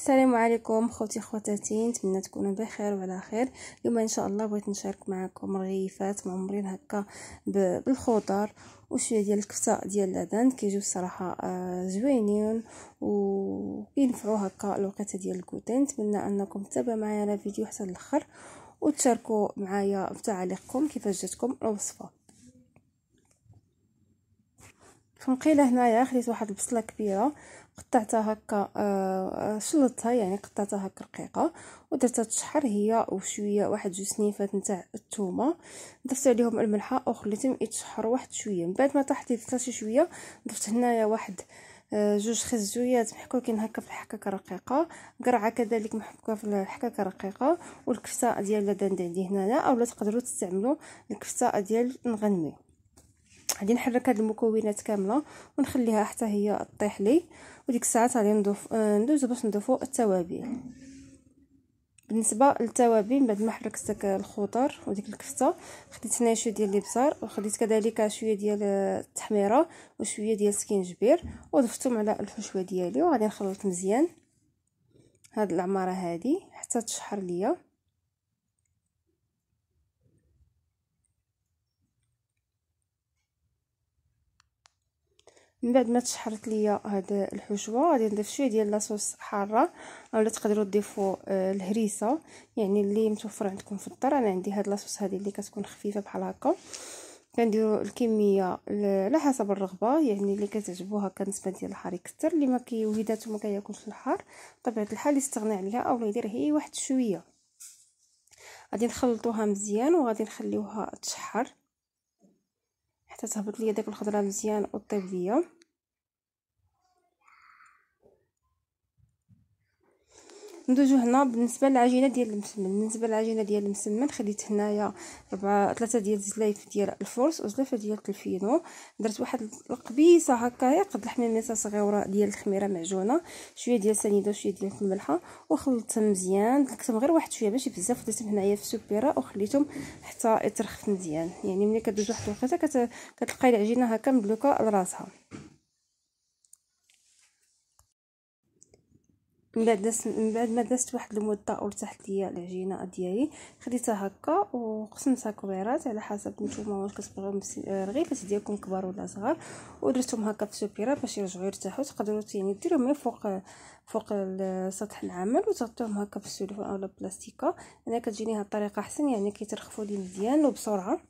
السلام عليكم خوتي خواتاتي نتمنى تكونوا بخير وعلى خير اليوم ان شاء الله بغيت نشارك معكم رغيفات معمرين هكا بالخضر وشويه ديال الكفته ديال العدن كيجيو الصراحه آه، زوينين وينفعوا هكا الوقيته ديال الكوتين نتمنى انكم تتابعوا معايا الفيديو حتى الاخر وتشاركوا معايا في تعليقكم كيفاش جاتكم الوصفه فنقيله هنايا خديت واحد البصله كبيره قطعتها هكا آه،, آه شلطتها يعني قطعتها هكا رقيقه ودرتها تشحر هي وشويه واحد جوج سنيفات نتاع الثومه ضفت عليهم الملحه وخليتهم يتشحروا واحد شويه من بعد ما طاحت ضفت شي شويه ضفت هنايا واحد آه، جوج خزويات محكوكين هكا في الحكاكه رقيقه قرعه كذلك محكوكه في الحكاكه رقيقه والكفته ديال لا دندي هنايا اولا تقدروا تستعملوا الكفته ديال نغنمي غادي نحرك هاد المكونات كامله ونخليها حتى هي طيح لي وديك الساعه غادي نضيف آه، ندوزو باش نضيفو التوابل بالنسبه للتوابل بعد ما حركت داك الخضر وديك الكفته خديت هنايا شويه ديال الابزار وخديت كذلك شويه ديال التحميره وشويه ديال السكينجبير وضفتهم على الحشوه ديالي وغادي نخلط مزيان هاد العماره هادي حتى تشحر ليا من بعد ما تشحرت ليا هاد الحشوه غادي نضيف شويه ديال لاصوص حاره اولا تقدروا تضيفوا آه، الهريسه يعني اللي متوفر عندكم في الدار انا عندي هاد لاصوص هذه اللي كتكون خفيفه بحال هكا كنديروا الكميه على حسب الرغبه يعني اللي كتعجبوها كنسبه ديال الحار يكثر اللي ما كيوهداتو ما كياكلش الحار بطبيعه الحال يستغنى عليها اولا يدير هي واحد شويه غادي نخلطوها مزيان وغادي نخليوها تشحر حتى تهبط ليا داك الخضره مزيان وطيب ليا ندوزو هنا بالنسبه للعجينه ديال المسمن بالنسبه للعجينه ديال المسمن خديت هنايا ربعة ثلاثه ديال الزلايف ديال الفورس وزلافه ديال الفينو درت واحد القبيصه هكايا قد الحميميصه صغيره ديال الخميره معجونه شويه ديال السنيده وشويه ديال الملحه وخلطتهم مزيان دلكتهم غير واحد شويه ماشي بزاف درتهم هنايا في السوبيره وخليتهم حتى يترخف مزيان يعني ملي كدوز واحد الوقيته كتلقاي العجينه هكا مدلوكه لراسها من بعد دست من بعد ما دازت واحد المده ارتاحت ليا العجينه ديالي خديتها هكا وقسمتها كويرات على حسب نتوما واش كتبغيو آه، رغيفات ديالكم كبار ولا صغار ودرتهم هكا في سوبيرا باش يرجعوا يرتاحوا تقدروا يعني ديروهم فوق فوق سطح العمل وتغطيوهم هكا بالسولفون اولا بلاستيكه انا كتجيني هاد الطريقه احسن يعني كيترخفوا لي مزيان وبسرعه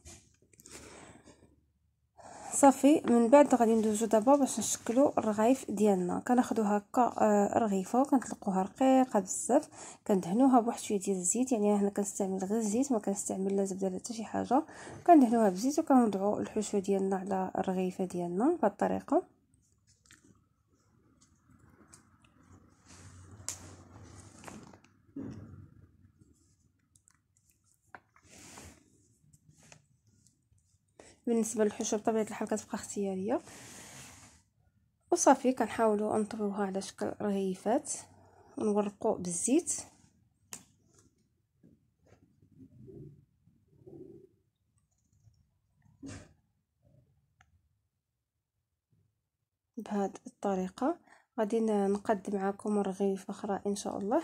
صافي من بعد غادي ندوزو دابا باش نشكلو الرغيف ديالنا كناخدو هكا آه رغيفه كنطلقوها رقيقه بزاف كندهنوها بواحد شويه ديال الزيت يعني هنا كنستعمل غير الزيت ما كنستعمل لا زبده لا حتى شي حاجه كندهنوها بزيت وكنوضعو الحشوه ديالنا على الرغيفه ديالنا بهاد الطريقه بالنسبه للحشره بطبيعه الحال كتبقى اختياريه وصافي كنحاولوا نطويوها على شكل رغيفات ونورقوا بالزيت بهذه الطريقه غادي نقدم معكم رغيف اخرى ان شاء الله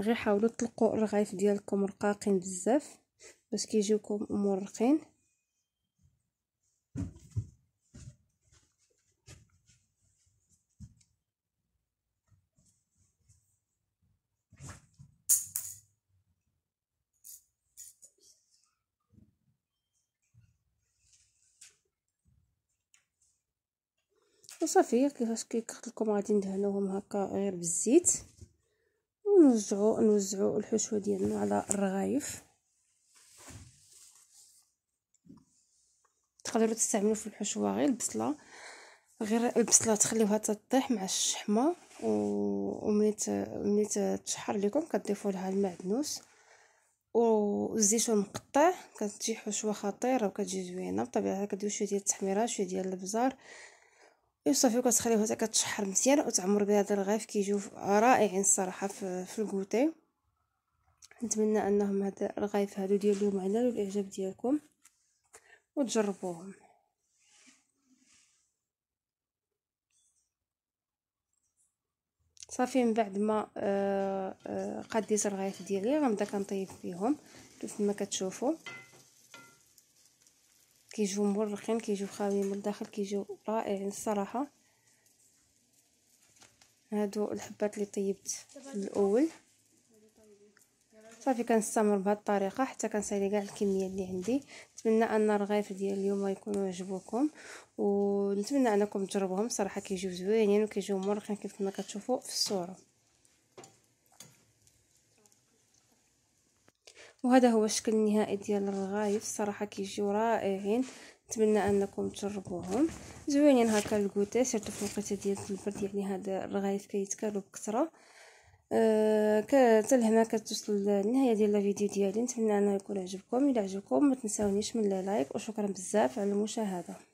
غير حاولوا تطلقوا الرغيف ديالكم رقاقين بزاف باش كيجيوكم مورقين وصافي كيفاش كيكرت لكم غادي ندهنوهم هكا غير بالزيت نرجعو نوزعو الحشوه ديالنا على الرغايف تقدروا تستعملوا في الحشوه غير البصله غير البصله تخليوها تطيح مع الشحمه وملي ملي تشحر لكم كتضيفوا لها المعدنوس والزيتون مقطع كتجي حشوه خطيره وكتجي زوينه بطبيعه كديروا شويه ديال التحميره شويه ديال الابزار وصافي وكتخليوها حتى كتشحر مزيان وتعمر هذا الرغيف كيجيو رائعين الصراحه في, في الكوتي نتمنى انهم هاد الرغيف هادو ديال اليوم ينالوا الاعجاب ديالكم وتجربوهم صافي من بعد ما آه، آه، قديت الرغيف ديالي غنبدا كنطيب فيهم كيف ما كتشوفوا كيجيو مورخين كيجيو خاويين من الداخل كيجيو رائعين الصراحه هادو الحبات اللي طيبت في الاول صافي كنستمر بهاد الطريقه حتى كنسالي كاع الكميه اللي عندي نتمنى ان الرغيف ديال اليوم يكونوا عجبوكم ونتمنى انكم تجربوهم صراحه كيجيو زوينين وكيجيو مورخين كيف ما كتشوفوا في الصوره وهذا هو الشكل النهائي ديال الرغايف الصراحه كيجيو رائعين نتمنى انكم تجربوهم زوينين هكا الكوتي سيرتو في الوقيته ديال البرد يعني هاد الرغايف كيتكالو بكثره أه لهنا كتوصل النهايه ديال الفيديو ديالي نتمنى انه يكون عجبكم الى عجبكم ما تنساونيش من لايك وشكرا بزاف على المشاهده